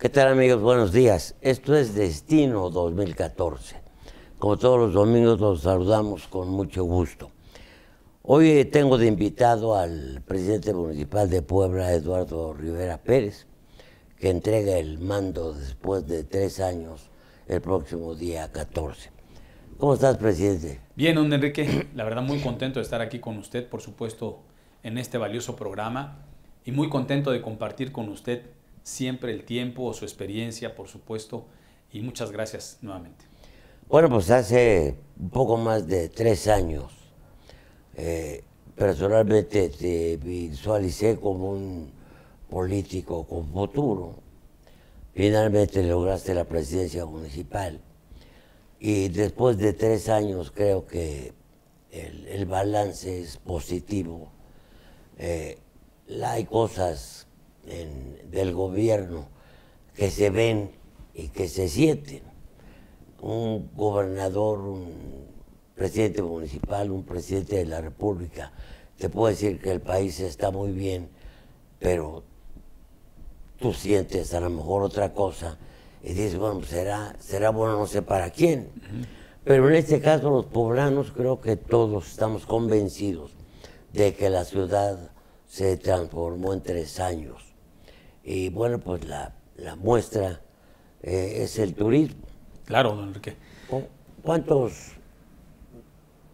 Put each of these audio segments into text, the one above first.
¿Qué tal amigos? Buenos días. Esto es Destino 2014. Como todos los domingos los saludamos con mucho gusto. Hoy tengo de invitado al presidente municipal de Puebla, Eduardo Rivera Pérez, que entrega el mando después de tres años el próximo día 14. ¿Cómo estás, presidente? Bien, don Enrique. La verdad muy contento de estar aquí con usted, por supuesto, en este valioso programa y muy contento de compartir con usted siempre el tiempo o su experiencia, por supuesto, y muchas gracias nuevamente. Bueno, pues hace un poco más de tres años, eh, personalmente te visualicé como un político con futuro. Finalmente lograste la presidencia municipal y después de tres años creo que el, balance es positivo. Eh, hay cosas en del gobierno que se ven y que se sienten. Un gobernador, un presidente municipal, un presidente de la República, te puede decir que el país está muy bien, pero tú sientes a lo mejor otra cosa y dices, bueno, pues, será, será bueno no sé para quién. Pero en este caso los poblanos creo que todos estamos convencidos de que la ciudad se transformó en tres años y bueno, pues la, muestra eh, es el turismo. Claro, don Enrique. ¿Cuántos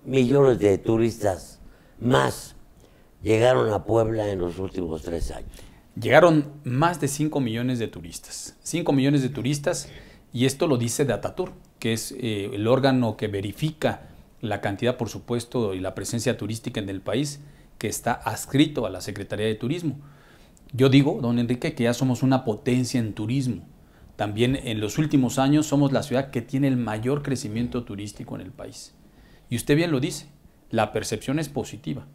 millones de turistas más llegaron a Puebla en los últimos tres años? Llegaron más de 5 millones de turistas. 5 millones de turistas, y esto lo dice Datatur, que es eh, el órgano que verifica la cantidad, por supuesto, y la presencia turística en el país, que está adscrito a la Secretaría de Turismo. Yo digo, don Enrique, que ya somos una potencia en turismo. También en los últimos años somos la ciudad que tiene el mayor crecimiento turístico en el país. Y usted bien lo dice, la percepción es positiva.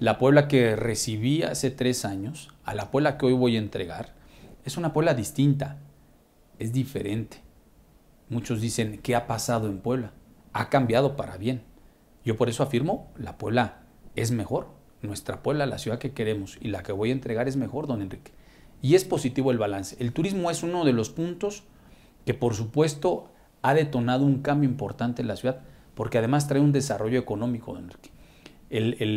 La Puebla que recibí hace tres años, a la Puebla que hoy voy a entregar, es una Puebla distinta, es diferente. Muchos dicen, ¿qué ha pasado en Puebla? Ha cambiado para bien. Yo por eso afirmo, la Puebla es mejor, nuestra Puebla, la ciudad que queremos y la que voy a entregar es mejor, don Enrique. Y es positivo el balance. El turismo es uno de los puntos que por supuesto ha detonado un cambio importante en la ciudad, porque además trae un desarrollo económico, don Enrique.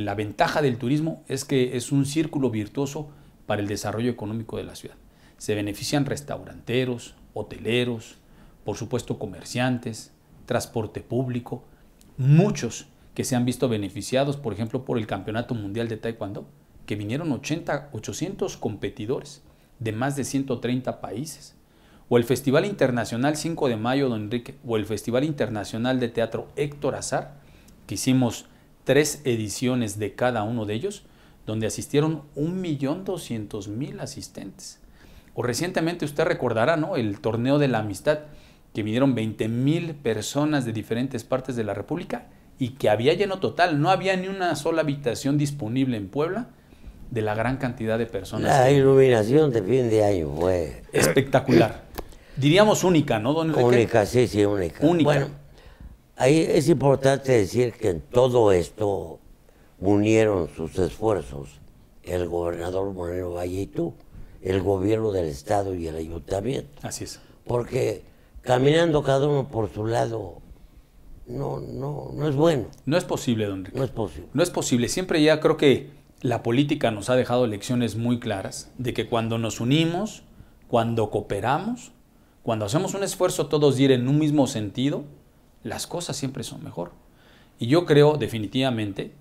la ventaja del turismo es que es un círculo virtuoso para el desarrollo económico de la ciudad. Se benefician restauranteros, hoteleros, por supuesto comerciantes, transporte público, muchos que se han visto beneficiados, por ejemplo, por el Campeonato Mundial de Taekwondo, que vinieron 80, 800 competidores de más de 130 países. O el Festival Internacional 5 de Mayo, don Enrique, o el Festival Internacional de Teatro Héctor Azar, que hicimos tres ediciones de cada uno de ellos, donde asistieron 1.200.000 asistentes. O recientemente usted recordará, ¿no? El Torneo de la Amistad, que vinieron 20.000 personas de diferentes partes de la República y que había lleno total. No había ni una sola habitación disponible en Puebla de la gran cantidad de personas. La iluminación de fin de año fue... Espectacular. Diríamos única, ¿no, don Única, sí, sí, única. Única. Bueno, ahí es importante decir que en todo esto unieron sus esfuerzos el gobernador Moreno Valle y tú, el gobierno del Estado y el ayuntamiento. Así es. Porque caminando cada uno por su lado no, no, no es bueno. No es posible, don Enrique. No es posible. No es posible. Siempre ya creo que la política nos ha dejado lecciones muy claras de que cuando nos unimos, cuando cooperamos, cuando hacemos un esfuerzo todos ir en un mismo sentido, las cosas siempre son mejor. Y yo creo definitivamente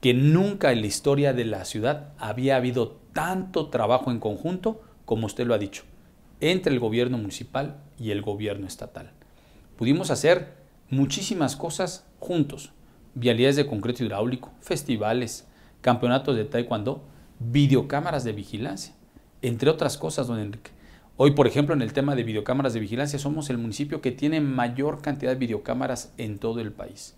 que nunca en la historia de la ciudad había habido tanto trabajo en conjunto como usted lo ha dicho, entre el gobierno municipal y el gobierno estatal. Pudimos hacer muchísimas cosas juntos. Vialidades de concreto hidráulico, festivales, campeonatos de taekwondo, videocámaras de vigilancia, entre otras cosas, don Enrique. Hoy, por ejemplo, en el tema de videocámaras de vigilancia, somos el municipio que tiene mayor cantidad de videocámaras en todo el país.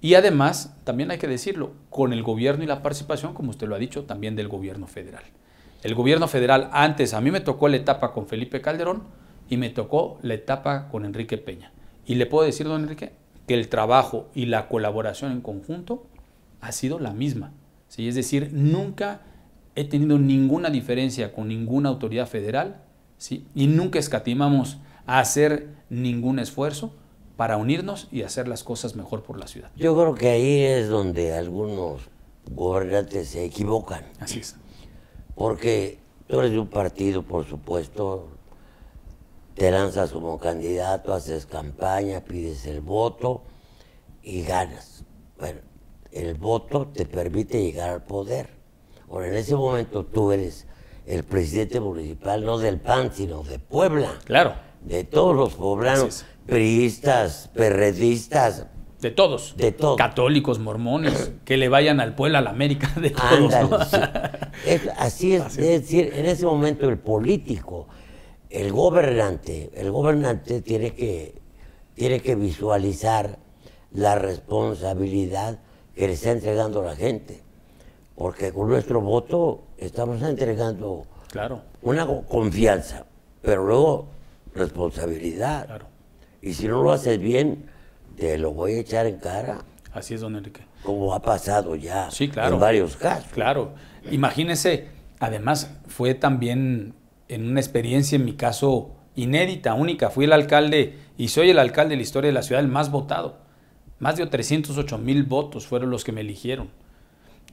Y además, también hay que decirlo, con el gobierno y la participación, como usted lo ha dicho, también del gobierno federal. El gobierno federal antes, a mí me tocó la etapa con Felipe Calderón y me tocó la etapa con Enrique Peña. Y le puedo decir, don Enrique, que el trabajo y la colaboración en conjunto ha sido la misma. ¿sí? Es decir, nunca he tenido ninguna diferencia con ninguna autoridad federal ¿sí? y nunca escatimamos a hacer ningún esfuerzo para unirnos y hacer las cosas mejor por la ciudad. Yo creo que ahí es donde algunos gobernantes se equivocan. Así es. Porque yo eres de un partido, por supuesto, te lanzas como candidato, haces campaña, pides el voto y ganas. Bueno, el voto te permite llegar al poder. Ahora, en ese momento tú eres el presidente municipal, no del PAN, sino de Puebla. Claro. De todos los poblanos, priistas, perredistas. De todos. De todos. Católicos, mormones, que le vayan al pueblo, a la América, de todos. así así es. es decir, en ese momento el político el gobernante, el gobernante tiene que, tiene que visualizar la responsabilidad que le está entregando la gente, porque con nuestro voto estamos entregando claro. una confianza, pero luego responsabilidad. Y si no lo haces bien, te lo voy a echar en cara. Así es, don Enrique. Como ha pasado ya en varios casos. Claro. Imagínese, además fue también en una experiencia, en mi caso, inédita, única. Fui el alcalde y soy el alcalde de la historia de la ciudad, el más votado. Más de 308 mil votos fueron los que me eligieron.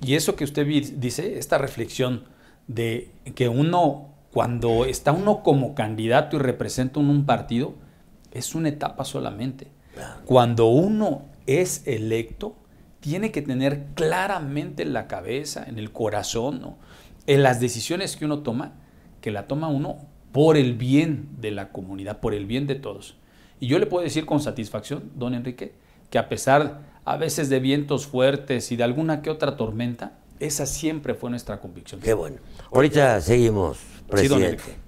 Y eso que usted dice, esta reflexión de que uno, cuando está uno como candidato y representa un, un partido, es una etapa solamente. Cuando uno es electo, tiene que tener claramente en la cabeza, en el corazón, en las decisiones que uno toma, que la toma uno por el bien de la comunidad, por el bien de todos. Y yo le puedo decir con satisfacción, don Enrique, que a pesar a veces de vientos fuertes y de alguna que otra tormenta, esa siempre fue nuestra convicción. Qué bueno. Ahorita seguimos, presidente.